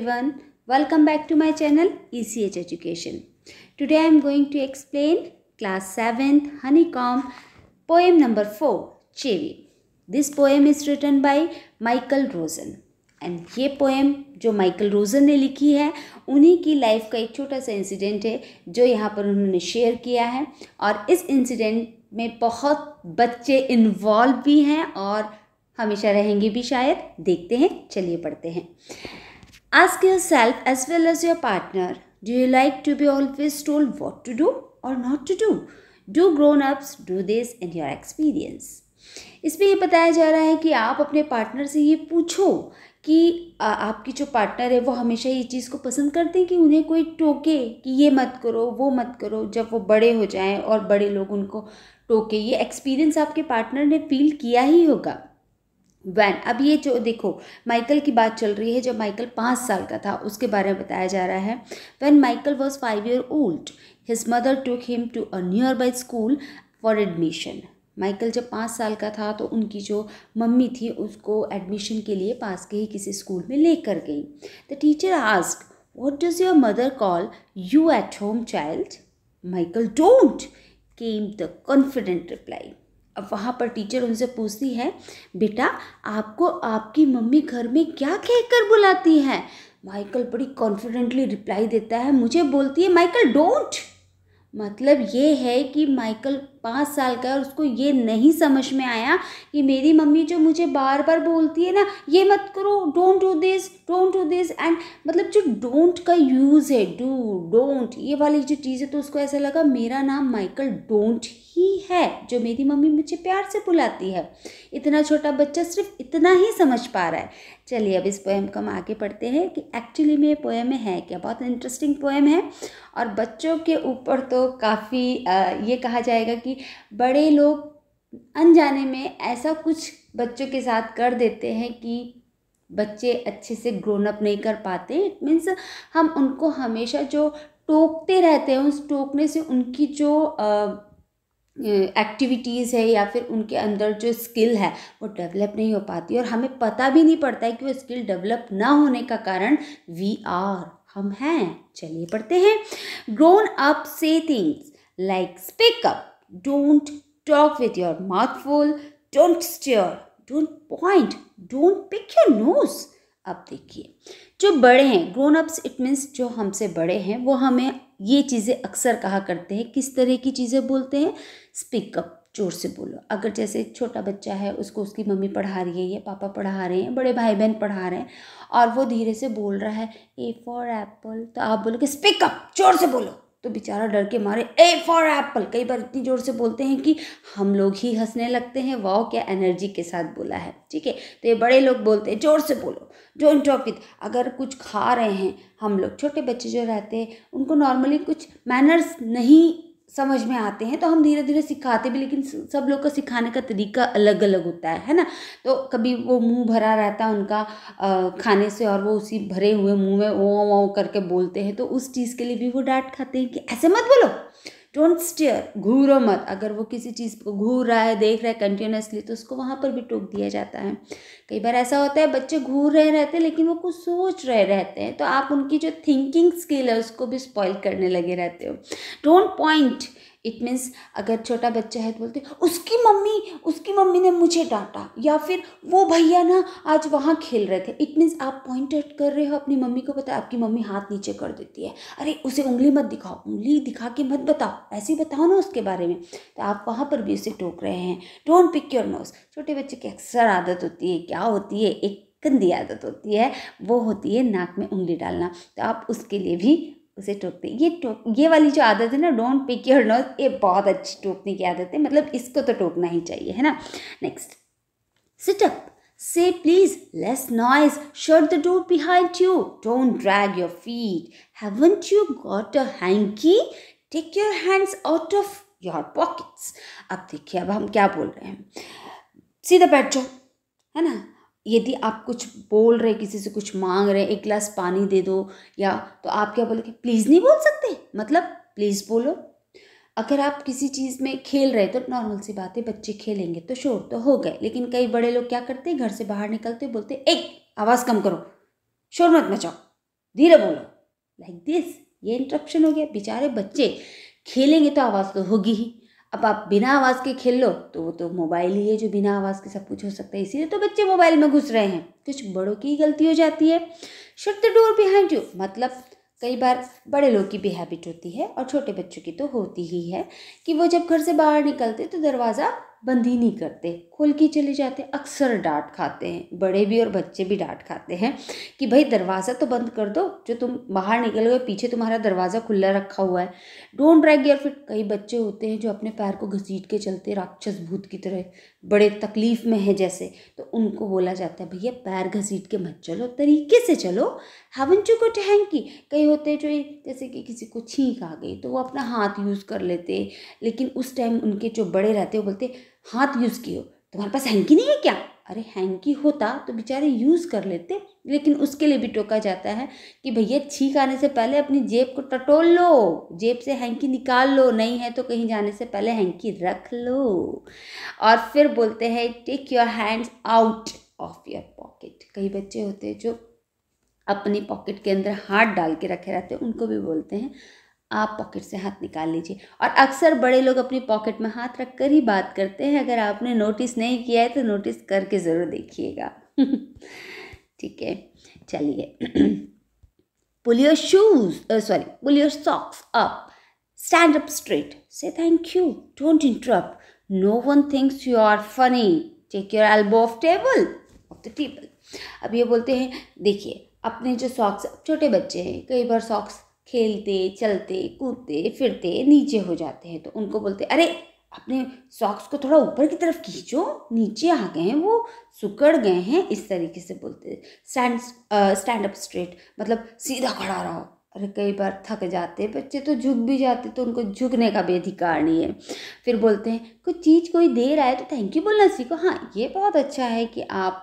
Everyone welcome back to my channel ECH education today I am going to explain class seventh honeycomb poem number four chivvy this poem is written by Michael Rosen and ये poem जो Michael Rosen ने लिखी है उन्हीं की life का एक छोटा सा इंसिडेंट है जो यहाँ पर उन्होंने शेयर किया है और इस इंसिडेंट में बहुत बच्चे इन्वॉल्व भी हैं और हमेशा रहेंगे भी शायद देखते हैं चलिए पढ़ते हैं Ask yourself as well as your partner do you like to be always told what to do or not to do? Do grown ups do this in your experience? इसमें ये बताया जा रहा है कि आप अपने पार्टनर से ये पूछो कि आपकी जो पार्टनर है वो हमेशा ये चीज़ को पसंद करते हैं कि उन्हें कोई टोके कि ये मत करो वो मत करो जब वो बड़े हो जाएं और बड़े लोग उनको टोके ये एक्सपीरियंस आपके पार्टनर ने फील किया ही होगा वैन अब ये जो देखो माइकल की बात चल रही है जब माइकल पाँच साल का था उसके बारे में बताया जा रहा है when Michael was five year old his mother took him to a nearby school for admission Michael जब पाँच साल का था तो उनकी जो मम्मी थी उसको एडमिशन के लिए पास के ही किसी स्कूल में लेकर गई the teacher ask what does your mother call you at home child Michael don't came the confident reply अब वहाँ पर टीचर उनसे पूछती है बेटा आपको आपकी मम्मी घर में क्या कहकर बुलाती है माइकल बड़ी कॉन्फिडेंटली रिप्लाई देता है मुझे बोलती है माइकल डोंट मतलब ये है कि माइकल पाँच साल का और उसको ये नहीं समझ में आया कि मेरी मम्मी जो मुझे बार बार बोलती है ना ये मत करो don't do this don't do this and मतलब जो डोंट का यूज़ है डू डोंट ये वाली जो चीज़ है तो उसको ऐसा लगा मेरा नाम माइकल डोंट ही है जो मेरी मम्मी मुझे प्यार से बुलाती है इतना छोटा बच्चा सिर्फ इतना ही समझ पा रहा है चलिए अब इस पोएम को हम आगे पढ़ते हैं कि एक्चुअली में ये पोएम में है क्या बहुत इंटरेस्टिंग पोएम है और बच्चों के ऊपर तो काफ़ी ये कहा जाएगा कि बड़े लोग अनजाने में ऐसा कुछ बच्चों के साथ कर देते हैं कि बच्चे अच्छे से ग्रोन अप नहीं कर पाते इट मीन्स हम उनको हमेशा जो टोकते रहते हैं उस टोकने से उनकी जो आ, एक्टिविटीज़ है या फिर उनके अंदर जो स्किल है वो डेवलप नहीं हो पाती और हमें पता भी नहीं पड़ता है कि वो स्किल डेवलप ना होने का कारण वी आर हम हैं चलिए पढ़ते हैं ग्रोन अप से things like speak up don't talk with your mouthful don't stare don't point don't pick your nose अब देखिए जो बड़े हैं ग्रोन अप्स इट मीन्स जो हमसे बड़े हैं वो हमें ये चीज़ें अक्सर कहा करते हैं किस तरह की चीज़ें बोलते हैं स्पीकअप जोर से बोलो अगर जैसे छोटा बच्चा है उसको उसकी मम्मी पढ़ा रही है या पापा पढ़ा रहे हैं बड़े भाई बहन पढ़ा रहे हैं और वो धीरे से बोल रहा है ए फॉर एप्पल तो आप बोलोगे स्पीकअप जोर से बोलो तो बेचारा डर के मारे ए फॉर एप्पल कई बार इतनी ज़ोर से बोलते हैं कि हम लोग ही हंसने लगते हैं वाह क्या एनर्जी के साथ बोला है ठीक है तो ये बड़े लोग बोलते हैं ज़ोर से बोलो डोंट इन टॉपिक अगर कुछ खा रहे हैं हम लोग छोटे बच्चे जो रहते हैं उनको नॉर्मली कुछ मैनर्स नहीं समझ में आते हैं तो हम धीरे धीरे सिखाते भी लेकिन सब लोग का सिखाने का तरीका अलग अलग होता है है ना तो कभी वो मुंह भरा रहता है उनका आ, खाने से और वो उसी भरे हुए मुंह में ओ ओ करके बोलते हैं तो उस चीज़ के लिए भी वो डांट खाते हैं कि ऐसे मत बोलो डोंट स्टेयर घूरो मत अगर वो किसी चीज़ को घूर रहा है देख रहा है कंटिन्यूसली तो उसको वहाँ पर भी टोक दिया जाता है कई बार ऐसा होता है बच्चे घूर रहे रहते हैं लेकिन वो कुछ सोच रहे रहते हैं तो आप उनकी जो थिंकिंग स्किल है उसको भी स्पॉइल करने लगे रहते हो डोंट पॉइंट इट मीन्स अगर छोटा बच्चा है तो बोलते उसकी मम्मी उसकी मम्मी ने मुझे डांटा या फिर वो भैया ना आज वहाँ खेल रहे थे इट मीन्स आप पॉइंट आउट कर रहे हो अपनी मम्मी को पता आपकी मम्मी हाथ नीचे कर देती है अरे उसे उंगली मत दिखाओ उंगली दिखा के मत बताओ ऐसे बताओ ना उसके बारे में तो आप वहाँ पर भी उसे टोक रहे हैं डोंट पिक योर नोज छोटे बच्चे की अक्सर आदत होती है क्या होती है एक गंदी आदत होती है वो होती है नाक में उंगली डालना तो आप उसके लिए भी उसे टोकते ये टोक ये वाली जो आदत है ना डोंट पिक योर नोज ये बहुत अच्छी टोकने की आदत है मतलब इसको तो टोकना ही चाहिए है ना नेक्स्ट सिटअप से please less noise shut the door behind you don't drag your feet haven't you got a hanky take your hands out of your pockets अब देखिए अब हम क्या बोल रहे हैं सीधा बैठ जाओ है ना यदि आप कुछ बोल रहे किसी से कुछ मांग रहे एक गिलास पानी दे दो या तो आप क्या बोलोगे प्लीज़ नहीं बोल सकते मतलब प्लीज़ बोलो अगर आप किसी चीज़ में खेल रहे तो नॉर्मल सी बात है बच्चे खेलेंगे तो शोर तो हो गए लेकिन कई बड़े लोग क्या करते हैं घर से बाहर निकलते बोलते एक आवाज़ कम करो शोर मत मचाओ धीरे बोलो लाइक like दिस ये इंटरप्शन हो गया बेचारे बच्चे खेलेंगे तो आवाज़ तो होगी ही अब आप बिना आवाज़ के खेल लो तो वो तो मोबाइल ही है जो बिना आवाज़ के सब कुछ हो सकता है इसीलिए तो बच्चे मोबाइल में घुस रहे हैं कुछ बड़ों की गलती हो जाती है shut the door behind you मतलब कई बार बड़े लोग की भी हैबिट होती है और छोटे बच्चों की तो होती ही है कि वो जब घर से बाहर निकलते तो दरवाज़ा बंदी नहीं करते खोल के चले जाते अक्सर डांट खाते हैं बड़े भी और बच्चे भी डांट खाते हैं कि भाई दरवाज़ा तो बंद कर दो जो तुम बाहर निकल गए पीछे तुम्हारा दरवाज़ा खुला रखा हुआ है डोंट ड्रैग योर फिट कई बच्चे होते हैं जो अपने पैर को घसीट के चलते राक्षस भूत की तरह बड़े तकलीफ़ में है जैसे तो उनको बोला जाता है भैया पैर घसीट के मत चलो तरीके से चलो हवन चुको को टहंकी कई होते हैं जो जैसे कि किसी को छींक आ गई तो वो अपना हाथ यूज़ कर लेते लेकिन उस टाइम उनके जो बड़े रहते वो बोलते हाथ यूज़ किए तुम्हारे पास हैंकी नहीं है क्या अरे हैंकी होता तो बेचारे यूज़ कर लेते लेकिन उसके लिए भी टोका जाता है कि भैया छींक आने से पहले अपनी जेब को टटोल लो जेब से हैंकी निकाल लो नहीं है तो कहीं जाने से पहले हैंकी रख लो और फिर बोलते हैं take your hands out of your pocket कई बच्चे होते हैं जो अपनी पॉकेट के अंदर हाथ डाल के रखे रहते हैं उनको भी बोलते हैं आप पॉकेट से हाथ निकाल लीजिए और अक्सर बड़े लोग अपनी पॉकेट में हाथ रख कर ही बात करते हैं अगर आपने नोटिस नहीं किया है तो नोटिस करके ज़रूर देखिएगा ठीक है चलिए pull your shoes sorry pull your socks up stand up straight से thank you don't interrupt no one thinks you are funny take your elbow off table off the table अब ये बोलते हैं देखिए अपने जो सॉक्स छोटे बच्चे हैं कई बार सॉक्स खेलते चलते कूदते फिरते नीचे हो जाते हैं तो उनको बोलते अरे अपने सॉक्स को थोड़ा ऊपर की तरफ खींचो नीचे आ गए हैं वो सुकड़ गए हैं इस तरीके से बोलते स्टैंड स्टैंड अप स्ट्रेट मतलब सीधा खड़ा रहो अरे कई बार थक जाते बच्चे तो झुक भी जाते तो उनको झुकने का भी अधिकार नहीं है फिर बोलते हैं कुछ चीज़ कोई दे रहा है तो थैंक यू बोलना सीखो हाँ ये बहुत अच्छा है कि आप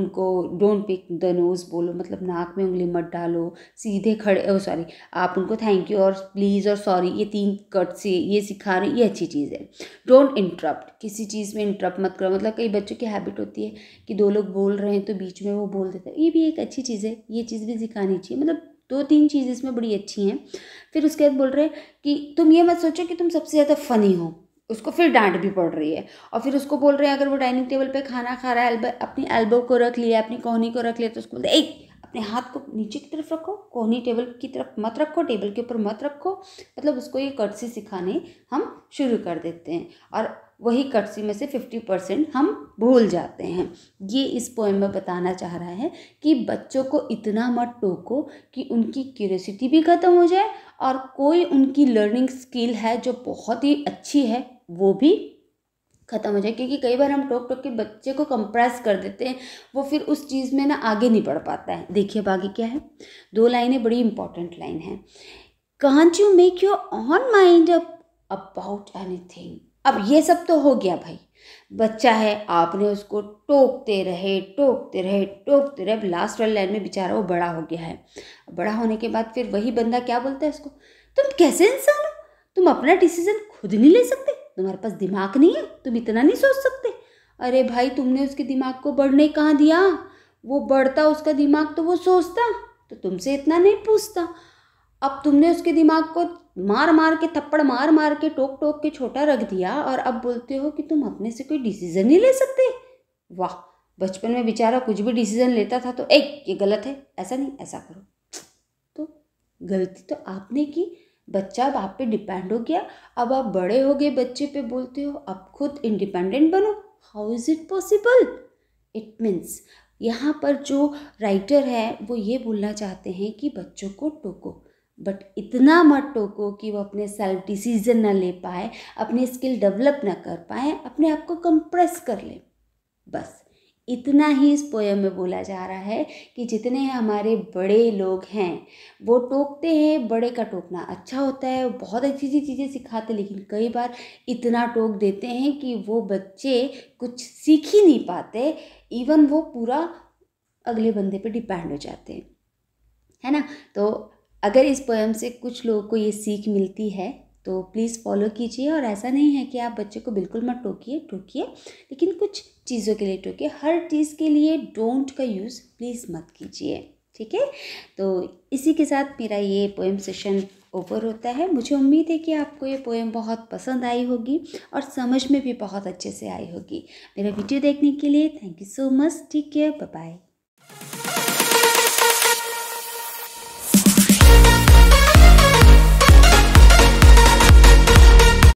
उनको डोंट पिक द नोज़ बोलो मतलब नाक में उंगली मत डालो सीधे खड़े ओ सॉरी आप उनको थैंक यू और प्लीज़ और सॉरी ये तीन कट से ये सिखा रहे ये अच्छी चीज़ है डोंट इंटरप्ट किसी चीज़ में इंटरप्ट मत करो मतलब कई बच्चों की हैबिट होती है कि दो लोग बोल रहे हैं तो बीच में वो बोल देते हैं ये भी एक अच्छी चीज़ है ये चीज़ भी सिखानी चाहिए मतलब दो तीन चीज़ इसमें बड़ी अच्छी हैं फिर उसके बाद बोल रहे हैं कि तुम ये मत सोचो कि तुम सबसे ज़्यादा फ़नी हो उसको फिर डांट भी पड़ रही है और फिर उसको बोल रहे हैं अगर वो डाइनिंग टेबल पे खाना खा रहा है एल्ब, अपनी एल्बो को रख लिया अपनी कोहनी को रख लिया तो उसको बोलते एक अपने हाथ को नीचे की तरफ रखो कोहनी टेबल की तरफ मत रखो टेबल के ऊपर मत रखो मतलब उसको ये कर्सी सिखाने हम शुरू कर देते हैं और वही कटसी में से फिफ्टी परसेंट हम भूल जाते हैं ये इस पोएम में बताना चाह रहा है कि बच्चों को इतना मत टोको कि उनकी क्यूरियसिटी भी ख़त्म हो जाए और कोई उनकी लर्निंग स्किल है जो बहुत ही अच्छी है वो भी ख़त्म हो जाए क्योंकि कई बार हम टोक टोक के बच्चे को कंप्रेस कर देते हैं वो फिर उस चीज़ में ना आगे नहीं बढ़ पाता है देखिए बाकी आगे क्या है दो लाइनें बड़ी इंपॉर्टेंट लाइन है can't you make your own mind up about anything अब ये सब तो हो गया भाई बच्चा है आपने उसको टोकते रहे टोकते रहे टोकते रहे लास्ट वाली लाइन में बेचारा वो बड़ा हो गया है बड़ा होने के बाद फिर वही बंदा क्या बोलता है उसको तुम कैसे इंसान हो तुम अपना डिसीजन खुद नहीं ले सकते तुम्हारे पास दिमाग नहीं है तुम इतना नहीं सोच सकते अरे भाई तुमने उसके दिमाग को बढ़ने कहाँ दिया वो बढ़ता उसका दिमाग तो वो सोचता तो तुमसे इतना नहीं पूछता अब तुमने उसके दिमाग को मार मार के थप्पड़ मार मार के टोक टोक के छोटा रख दिया और अब बोलते हो कि तुम अपने से कोई डिसीजन नहीं ले सकते वाह बचपन में बेचारा कुछ भी डिसीजन लेता था तो एक ये गलत है ऐसा नहीं ऐसा करो तो गलती तो आपने की बच्चा अब आप पे डिपेंड हो गया अब आप बड़े हो गए बच्चे पे बोलते हो अब खुद इंडिपेंडेंट बनो how is it possible it means यहाँ पर जो राइटर है वो ये बोलना चाहते हैं कि बच्चों को टोको बट इतना मत टोको कि वो अपने सेल्फ डिसीजन ना ले पाए अपने स्किल डेवलप ना कर पाए अपने आप को कंप्रेस कर ले बस इतना ही इस पोएम में बोला जा रहा है कि जितने हमारे बड़े लोग हैं वो टोकते हैं बड़े का टोकना अच्छा होता है बहुत अच्छी अच्छी चीज़ें सिखाते लेकिन कई बार इतना टोक देते हैं कि वो बच्चे कुछ सीख ही नहीं पाते इवन वो पूरा अगले बंदे पे डिपेंड हो जाते हैं है ना तो अगर इस पोएम से कुछ लोगों को ये सीख मिलती है तो प्लीज़ फॉलो कीजिए और ऐसा नहीं है कि आप बच्चे को बिल्कुल मत टोकिए टोकिए लेकिन कुछ चीज़ों के लिए टोकिए हर चीज़ के लिए डोंट का यूज़ प्लीज़ मत कीजिए ठीक है तो इसी के साथ मेरा ये पोएम सेशन ओवर होता है मुझे उम्मीद है कि आपको ये पोएम बहुत पसंद आई होगी और समझ में भी बहुत अच्छे से आई होगी मेरा वीडियो देखने के लिए thank you so much take care bye